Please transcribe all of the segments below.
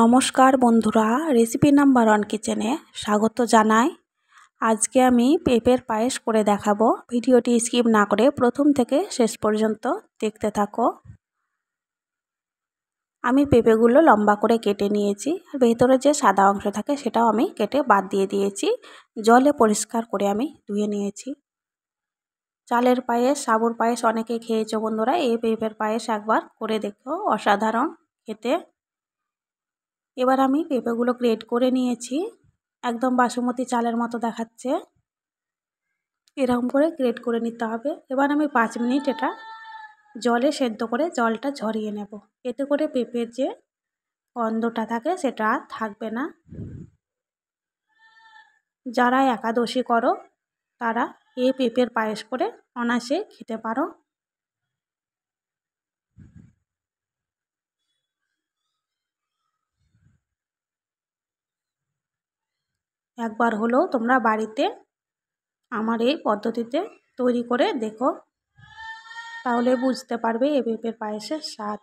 নমস্কার বন্ধুরা recipe number one কিচেনে স্বাগত জানাই আজকে আমি পেঁপের পায়েস করে দেখাবো ভিডিওটি স্কিপ না করে প্রথম থেকে শেষ পর্যন্ত দেখতে থাকো আমি পেঁপেগুলো লম্বা করে কেটে নিয়েছি আর ভেতরে যে সাদা অংশ থাকে সেটাও আমি কেটে বাদ দিয়ে দিয়েছি জলে পরিষ্কার করে আমি ধুয়ে নিয়েছি চালের পায়েস সাবুর পায়েস অনেকে খেয়েছো বন্ধুরা এই পেঁপের পায়েস একবার করে দেখো অসাধারণ খেতে এবার আমি পেঁপেগুলো গ্রেড করে নিয়েছি একদম বাসমতি চালের মতো দেখাচ্ছে এরকম করে গ্রেড করে নিতে হবে এবার আমি পাঁচ মিনিট এটা জলে সেদ্ধ করে জলটা ঝরিয়ে নেব এতে করে পেঁপের যে গন্ধটা থাকে সেটা আর থাকবে না যারা একাদশী করো তারা এই পেঁপের পায়েস করে অনাসে খেতে পারো একবার হলেও তোমরা বাড়িতে আমার এই পদ্ধতিতে তৈরি করে দেখো তাহলে বুঝতে পারবে এ পেঁপের পায়েসের স্বাদ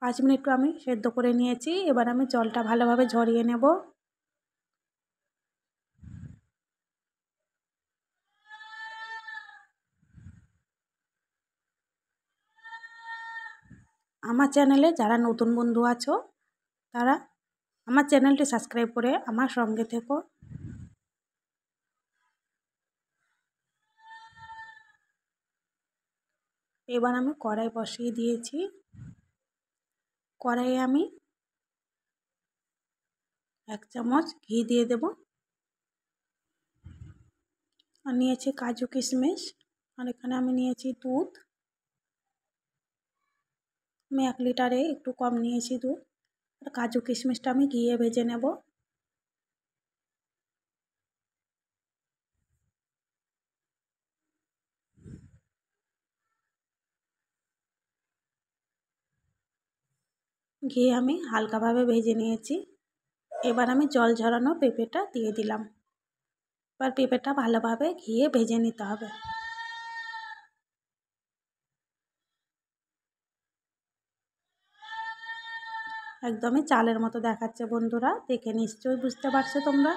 পাঁচ মিনিট আমি সেদ্ধ করে নিয়েছি এবার আমি জলটা ভালোভাবে ঝরিয়ে নেব আমার চ্যানেলে যারা নতুন বন্ধু আছো তারা আমার চ্যানেলটি সাবস্ক্রাইব করে আমার সঙ্গে থেকো এবার আমি কড়াই বসিয়ে দিয়েছি কড়াইয়ে আমি এক চামচ ঘি দিয়ে দেব আর নিয়েছি কাজু কিশমিশ আর এখানে আমি নিয়েছি দুধ আমি এক লিটারে একটু কম নিয়েছি দুধ আর কাজু কিশমিশটা আমি ঘিয়ে ভেজে নেব ঘি আমি হালকাভাবে ভেজে নিয়েছি এবার আমি জল ঝরানো পেঁপেটা দিয়ে দিলাম এবার পেঁপেটা ভালোভাবে ঘিয়ে ভেজে নিতে হবে একদমই চালের মতো দেখাচ্ছে বন্ধুরা দেখে নিশ্চয়ই বুঝতে পারছো তোমরা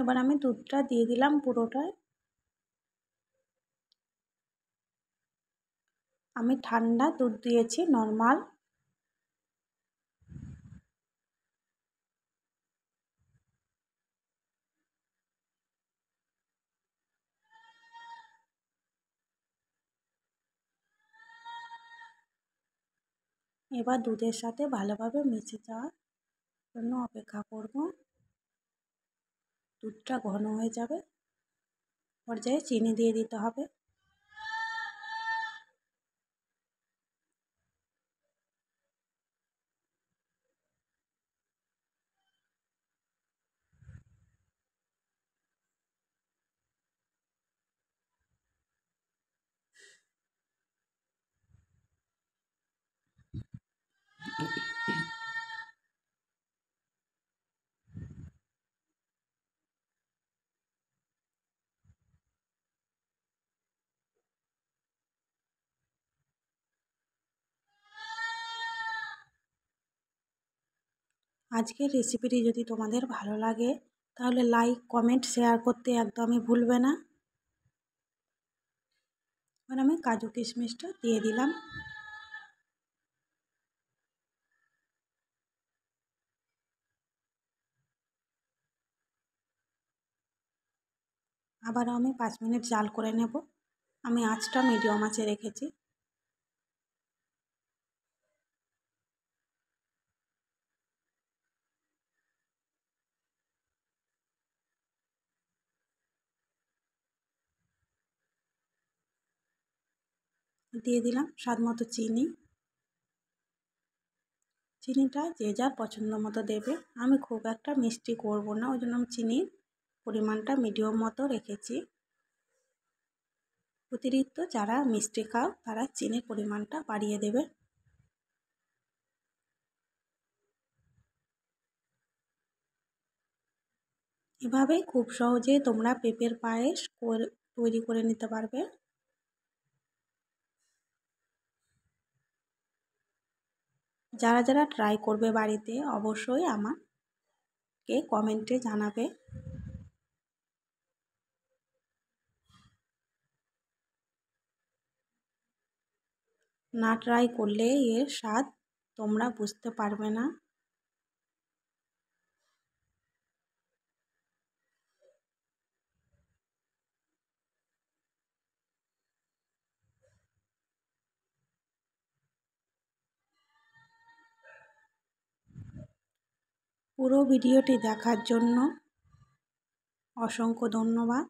এবার আমি দুধটা দিয়ে দিলাম পুরোটায় আমি ঠান্ডা দুধ দিয়েছি নর্মাল এবার দুধের সাথে ভালোভাবে মিশে যাওয়ার জন্য অপেক্ষা করবো দুধটা ঘন হয়ে যাবে পর্যায়ে চিনি দিয়ে দিতে হবে আজকের রেসিপিটি যদি তোমাদের ভালো লাগে তাহলে লাইক কমেন্ট শেয়ার করতে একদমই ভুলবে না এখন আমি কাজু কিশমিশটা দিয়ে দিলাম আবার আমি পাঁচ মিনিট জাল করে নেব আমি আঁচটা মিডিয়াম আঁচে রেখেছি দিয়ে দিলাম স্বাদ মতো চিনি চিনিটা যে যার পছন্দ মতো দেবে আমি খুব একটা মিষ্টি করব না ওই জন্য চিনির পরিমাণটা মিডিয়াম মতো রেখেছি অতিরিক্ত যারা মিষ্টি খাও তারা চিনির পরিমাণটা বাড়িয়ে দেবে এভাবেই খুব সহজে তোমরা পেঁপের পায়েস তৈরি করে নিতে পারবে যারা যারা ট্রাই করবে বাড়িতে অবশ্যই আমাকে কমেন্টে জানাবে না ট্রাই করলে এর স্বাদ তোমরা বুঝতে পারবে না পুরো ভিডিওটি দেখার জন্য অসংখ্য ধন্যবাদ